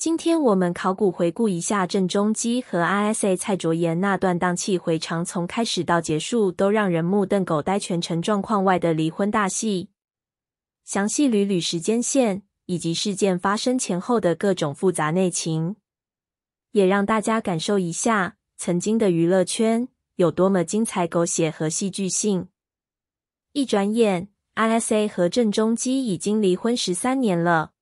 今天我们考古回顾一下郑中基和 i s a 蔡卓妍那段荡气回肠，从开始到结束都让人目瞪口呆，全程状况外的离婚大戏。详细捋捋时间线，以及事件发生前后的各种复杂内情，也让大家感受一下曾经的娱乐圈有多么精彩、狗血和戏剧性。一转眼 i s a 和郑中基已经离婚十三年了。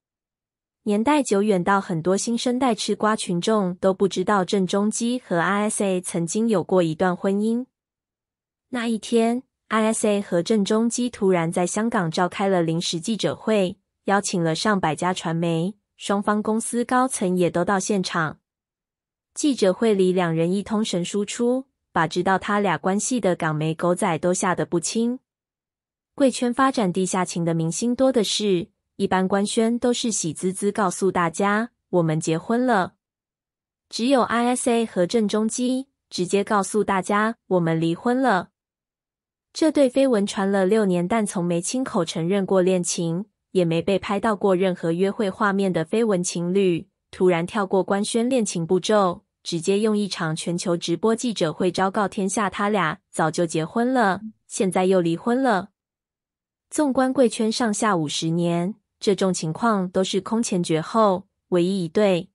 年代久远到很多新生代吃瓜群众都不知道郑中基和 i s a 曾经有过一段婚姻。那一天 i s a 和郑中基突然在香港召开了临时记者会，邀请了上百家传媒，双方公司高层也都到现场。记者会里两人一通神输出，把知道他俩关系的港媒狗仔都吓得不轻。贵圈发展地下情的明星多的是。一般官宣都是喜滋滋告诉大家我们结婚了，只有 ISA 和郑中基直接告诉大家我们离婚了。这对绯闻传了六年，但从没亲口承认过恋情，也没被拍到过任何约会画面的绯闻情侣，突然跳过官宣恋情步骤，直接用一场全球直播记者会昭告天下：他俩早就结婚了，现在又离婚了。纵观贵圈上下五十年。这种情况都是空前绝后，唯一一对。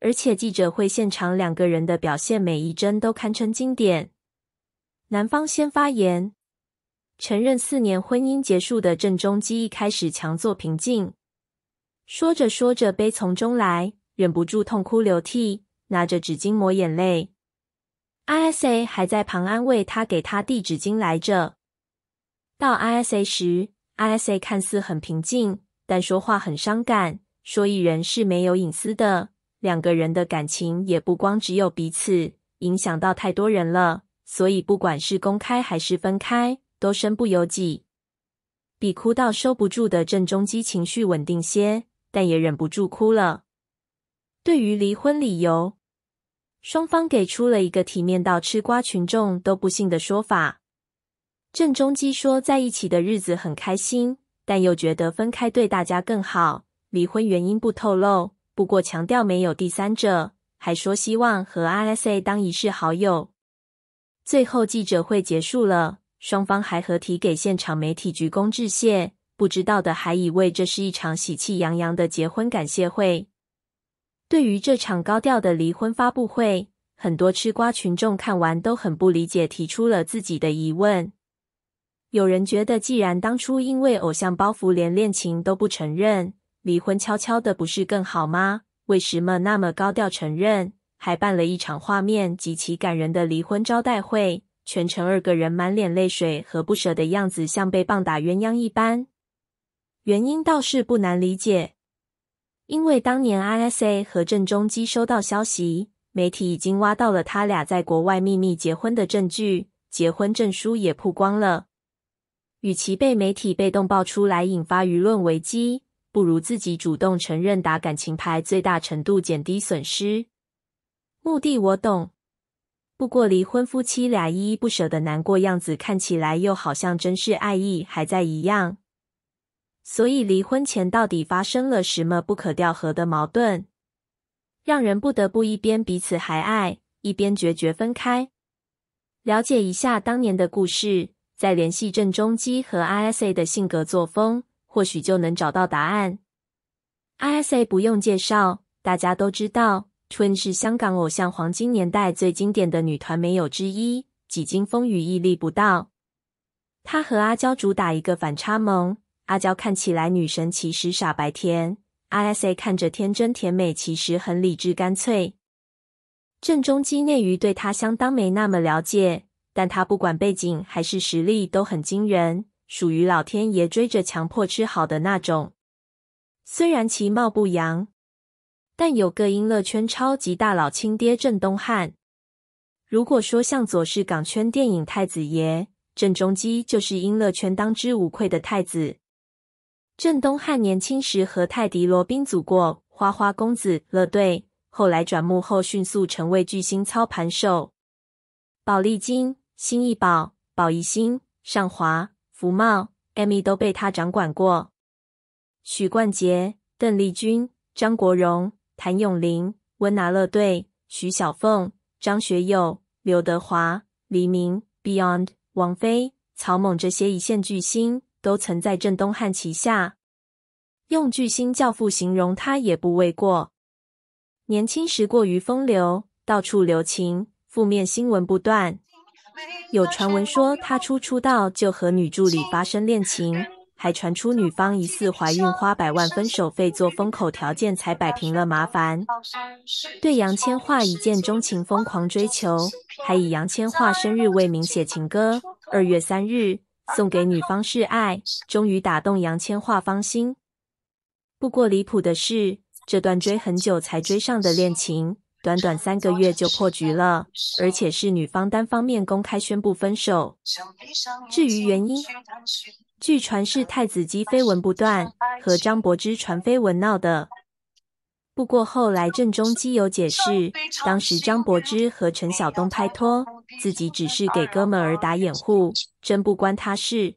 而且记者会现场两个人的表现，每一帧都堪称经典。男方先发言，承认四年婚姻结束的郑中基，一开始强作平静，说着说着悲从中来，忍不住痛哭流涕，拿着纸巾抹眼泪。ISA 还在旁安慰他，给他递纸巾来着。到 ISA 时。ISA 看似很平静，但说话很伤感。说艺人是没有隐私的，两个人的感情也不光只有彼此，影响到太多人了。所以不管是公开还是分开，都身不由己。比哭到收不住的郑中基情绪稳定些，但也忍不住哭了。对于离婚理由，双方给出了一个体面到吃瓜群众都不信的说法。郑中基说：“在一起的日子很开心，但又觉得分开对大家更好。离婚原因不透露，不过强调没有第三者，还说希望和 R S A 当一世好友。”最后记者会结束了，双方还合体给现场媒体鞠躬致谢。不知道的还以为这是一场喜气洋洋的结婚感谢会。对于这场高调的离婚发布会，很多吃瓜群众看完都很不理解，提出了自己的疑问。有人觉得，既然当初因为偶像包袱连恋情都不承认，离婚悄悄的不是更好吗？为什么那么高调承认，还办了一场画面极其感人的离婚招待会？全程二个人满脸泪水和不舍的样子，像被棒打鸳鸯一般。原因倒是不难理解，因为当年 ISA 和郑中基收到消息，媒体已经挖到了他俩在国外秘密结婚的证据，结婚证书也曝光了。与其被媒体被动爆出来引发舆论危机，不如自己主动承认打感情牌，最大程度减低损失。目的我懂，不过离婚夫妻俩依依不舍的难过样子，看起来又好像真是爱意还在一样。所以离婚前到底发生了什么不可调和的矛盾，让人不得不一边彼此还爱，一边决绝分开？了解一下当年的故事。再联系郑中基和 ISA 的性格作风，或许就能找到答案。ISA 不用介绍，大家都知道 t w i n 是香港偶像黄金年代最经典的女团没有之一，几经风雨屹立不倒。她和阿娇主打一个反差萌，阿娇看起来女神，其实傻白甜；ISA 看着天真甜美，其实很理智干脆。郑中基内娱对她相当没那么了解。但他不管背景还是实力都很惊人，属于老天爷追着强迫吃好的那种。虽然其貌不扬，但有个音乐圈超级大佬亲爹——郑东汉。如果说向佐是港圈电影太子爷，郑中基就是音乐圈当之无愧的太子。郑东汉年轻时和泰迪罗宾组过花花公子乐队，后来转幕后，迅速成为巨星操盘手，宝丽金。新艺宝、宝艺星、尚华、福茂、艾米都被他掌管过。许冠杰、邓丽君、张国荣、谭咏麟、温拿乐队、徐小凤、张学友、刘德华、黎明、Beyond、王菲、曹猛这些一线巨星都曾在郑东汉旗下。用“巨星教父”形容他也不为过。年轻时过于风流，到处留情，负面新闻不断。有传闻说，他初出道就和女助理发生恋情，还传出女方疑似怀孕，花百万分手费做封口条件才摆平了麻烦。对杨千嬅一见钟情，疯狂追求，还以杨千嬅生日为名写情歌。二月三日送给女方示爱，终于打动杨千嬅芳心。不过离谱的是，这段追很久才追上的恋情。短短三个月就破局了，而且是女方单方面公开宣布分手。至于原因，据传是太子姬绯闻不断，和张柏芝传绯闻闹的。不过后来郑中基有解释，当时张柏芝和陈晓东拍拖，自己只是给哥们儿打掩护，真不关他事。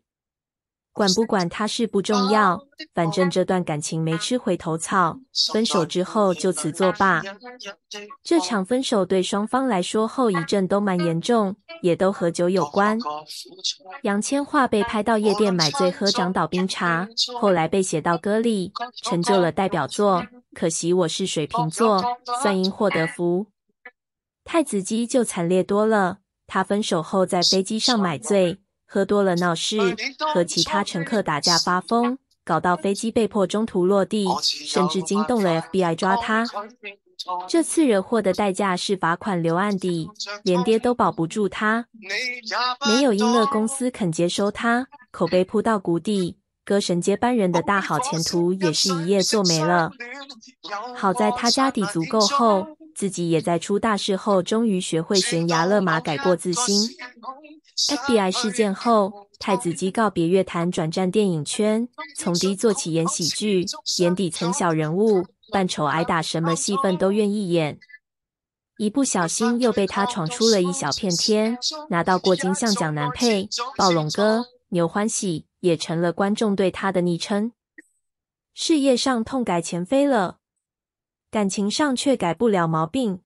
管不管他是不重要，反正这段感情没吃回头草，分手之后就此作罢。这场分手对双方来说后遗症都蛮严重，也都和酒有关。杨千嬅被拍到夜店买醉喝长岛冰茶，后来被写到歌里，成就了代表作。可惜我是水瓶座，算因祸得福。太子姬就惨烈多了，他分手后在飞机上买醉。喝多了闹事，和其他乘客打架发疯，搞到飞机被迫中途落地，甚至惊动了 FBI 抓他。这次惹祸的代价是罚款留案底，连爹都保不住他，没有音乐公司肯接收他，口碑扑到谷底，歌神接班人的大好前途也是一夜做没了。好在他家底足够厚，自己也在出大事后终于学会悬崖勒马，改过自新。FBI 事件后，太子姬告别乐坛，转战电影圈，从低做起演喜剧，演底层小人物，扮丑挨打，什么戏份都愿意演。一不小心又被他闯出了一小片天，拿到过金像奖男配，《暴龙哥》牛欢喜也成了观众对他的昵称。事业上痛改前非了，感情上却改不了毛病。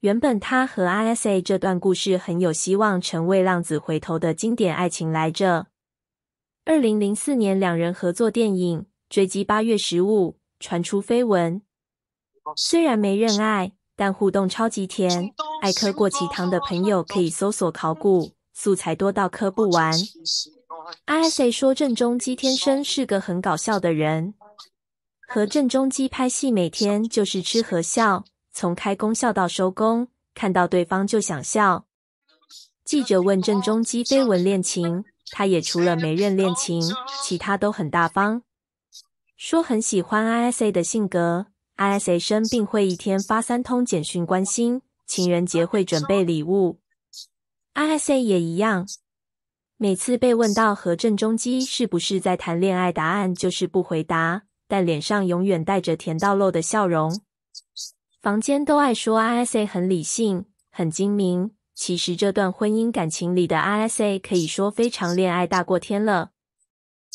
原本他和 ISA 这段故事很有希望成为浪子回头的经典爱情来着。二零零四年两人合作电影《追击八月十五》，传出绯闻。虽然没认爱，但互动超级甜。爱嗑过奇糖的朋友可以搜索考古，素材多到磕不完。ISA 说郑中基天生是个很搞笑的人，和郑中基拍戏每天就是吃和笑。从开工笑到收工，看到对方就想笑。记者问郑中基绯闻恋情，他也除了没认恋情，其他都很大方，说很喜欢 ISA 的性格。ISA 生病会一天发三通简讯关心，情人节会准备礼物。ISA 也一样，每次被问到和郑中基是不是在谈恋爱，答案就是不回答，但脸上永远带着甜到漏的笑容。坊间都爱说 R S A 很理性、很精明，其实这段婚姻感情里的 R S A 可以说非常恋爱大过天了。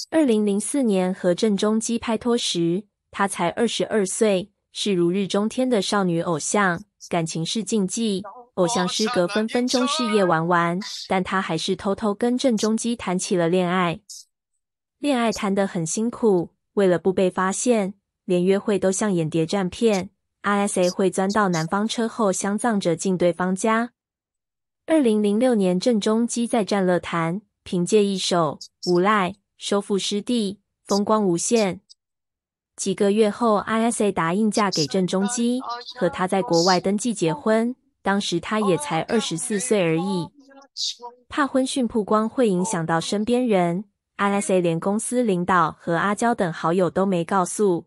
二零零四年和郑中基拍拖时，她才二十二岁，是如日中天的少女偶像，感情是禁忌，偶像失格分分钟事业玩完，但她还是偷偷跟郑中基谈起了恋爱。恋爱谈得很辛苦，为了不被发现，连约会都像演谍战片。ISA 会钻到男方车后相撞着进对方家。二零零六年，郑中基在《战乐坛》凭借一首《无赖》收复失地，风光无限。几个月后，ISA 答应嫁给郑中基，和他在国外登记结婚。当时他也才二十四岁而已，怕婚讯曝光会影响到身边人，ISA 连公司领导和阿娇等好友都没告诉。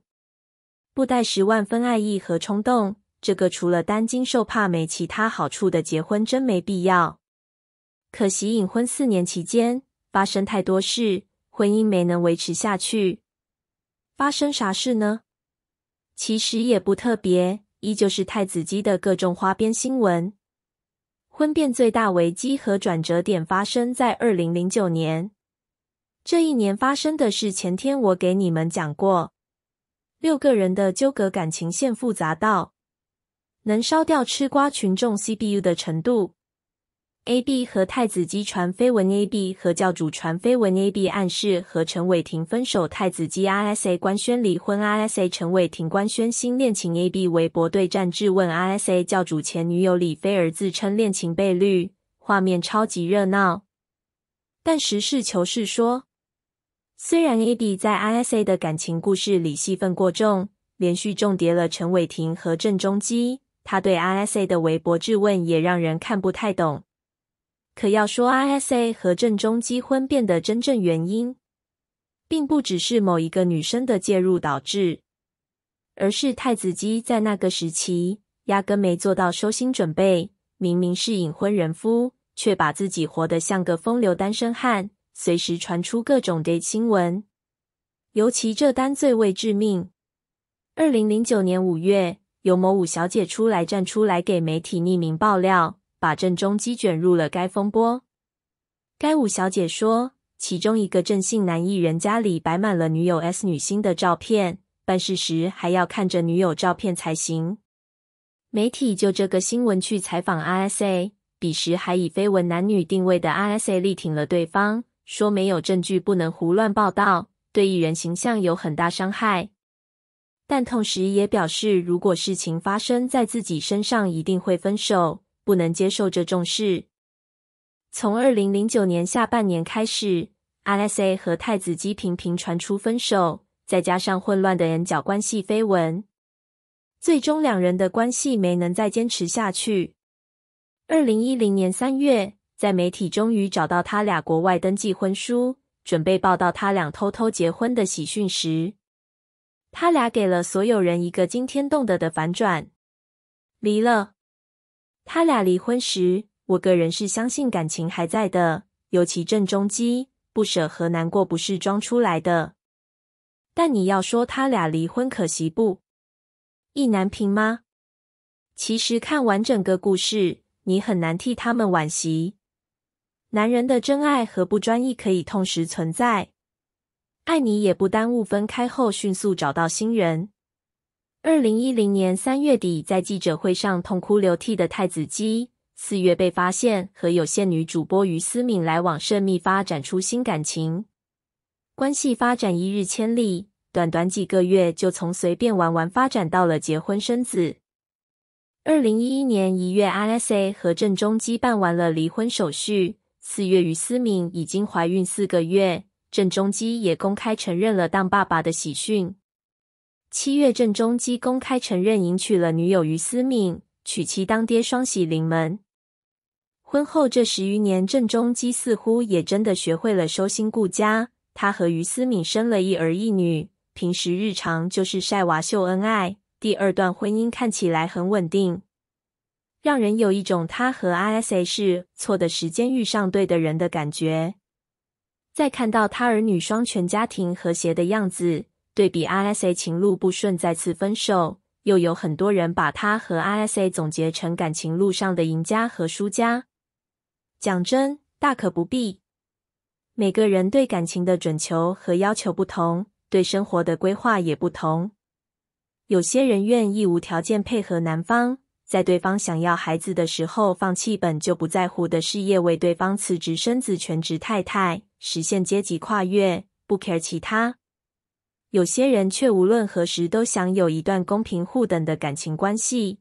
不带十万分爱意和冲动，这个除了担惊受怕没其他好处的结婚真没必要。可惜隐婚四年期间发生太多事，婚姻没能维持下去。发生啥事呢？其实也不特别，依旧是太子姬的各种花边新闻。婚变最大危机和转折点发生在二零零九年，这一年发生的事，前天我给你们讲过。六个人的纠葛，感情线复杂到能烧掉吃瓜群众 CPU 的程度。A B 和太子姬传绯闻，A B 和教主传绯闻，A B 暗示和陈伟霆分手，太子姬 R S A 官宣离婚，R S A 陈伟霆官宣新恋情，A B 微博对战质问 R S A 教主前女友李菲儿，自称恋情被绿，画面超级热闹。但实事求是说。虽然 Abi 在 RSA 的感情故事里戏份过重，连续重叠了陈伟霆和郑中基，他对 RSA 的微博质问也让人看不太懂。可要说 RSA 和郑中基婚变的真正原因，并不只是某一个女生的介入导致，而是太子姬在那个时期压根没做到收心准备，明明是隐婚人夫，却把自己活得像个风流单身汉。随时传出各种的新闻，尤其这单最为致命。二零零九年五月，有某五小姐出来站出来给媒体匿名爆料，把郑中基卷入了该风波。该五小姐说，其中一个郑姓男艺人家里摆满了女友 S 女星的照片，办事时还要看着女友照片才行。媒体就这个新闻去采访 RSA，彼时还以绯闻男女定位的 RSA 力挺了对方。说没有证据不能胡乱报道，对艺人形象有很大伤害。但同时也表示，如果事情发生在自己身上，一定会分手，不能接受这种事。从二零零九年下半年开始，L S A 和太子基频频传出分手，再加上混乱的人角关系绯闻，最终两人的关系没能再坚持下去。二零一零年三月。在媒体终于找到他俩国外登记婚书，准备报道他俩偷偷结婚的喜讯时，他俩给了所有人一个惊天动地的反转：离了。他俩离婚时，我个人是相信感情还在的，尤其郑中基不舍和难过不是装出来的。但你要说他俩离婚可惜不意难平吗？其实看完整个故事，你很难替他们惋惜。男人的真爱和不专一可以同时存在，爱你也不耽误分开后迅速找到新人。二零一零年三月底，在记者会上痛哭流涕的太子姬，四月被发现和有线女主播于思敏来往甚密，发展出新感情，关系发展一日千里，短短几个月就从随便玩玩发展到了结婚生子。二零一一年一月，R S A 和郑中基办完了离婚手续。四月，于思敏已经怀孕四个月，郑中基也公开承认了当爸爸的喜讯。七月，郑中基公开承认迎娶了女友于思敏，娶妻当爹双喜临门。婚后这十余年，郑中基似乎也真的学会了收心顾家，他和于思敏生了一儿一女，平时日常就是晒娃秀恩爱，第二段婚姻看起来很稳定。让人有一种他和 RSA 是错的时间遇上对的人的感觉。再看到他儿女双全、家庭和谐的样子，对比 RSA 情路不顺、再次分手，又有很多人把他和 RSA 总结成感情路上的赢家和输家。讲真，大可不必。每个人对感情的准求和要求不同，对生活的规划也不同。有些人愿意无条件配合男方。在对方想要孩子的时候，放弃本就不在乎的事业，为对方辞职生子，全职太太，实现阶级跨越，不 care 其他。有些人却无论何时都想有一段公平互等的感情关系。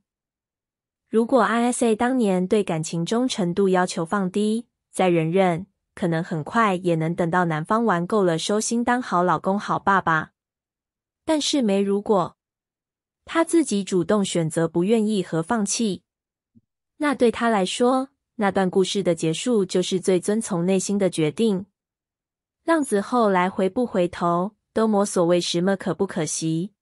如果 I S A 当年对感情忠诚度要求放低，再忍忍，可能很快也能等到男方玩够了，收心当好老公、好爸爸。但是没如果。他自己主动选择不愿意和放弃，那对他来说，那段故事的结束就是最遵从内心的决定。浪子后来回不回头，都无所谓，什么可不可惜？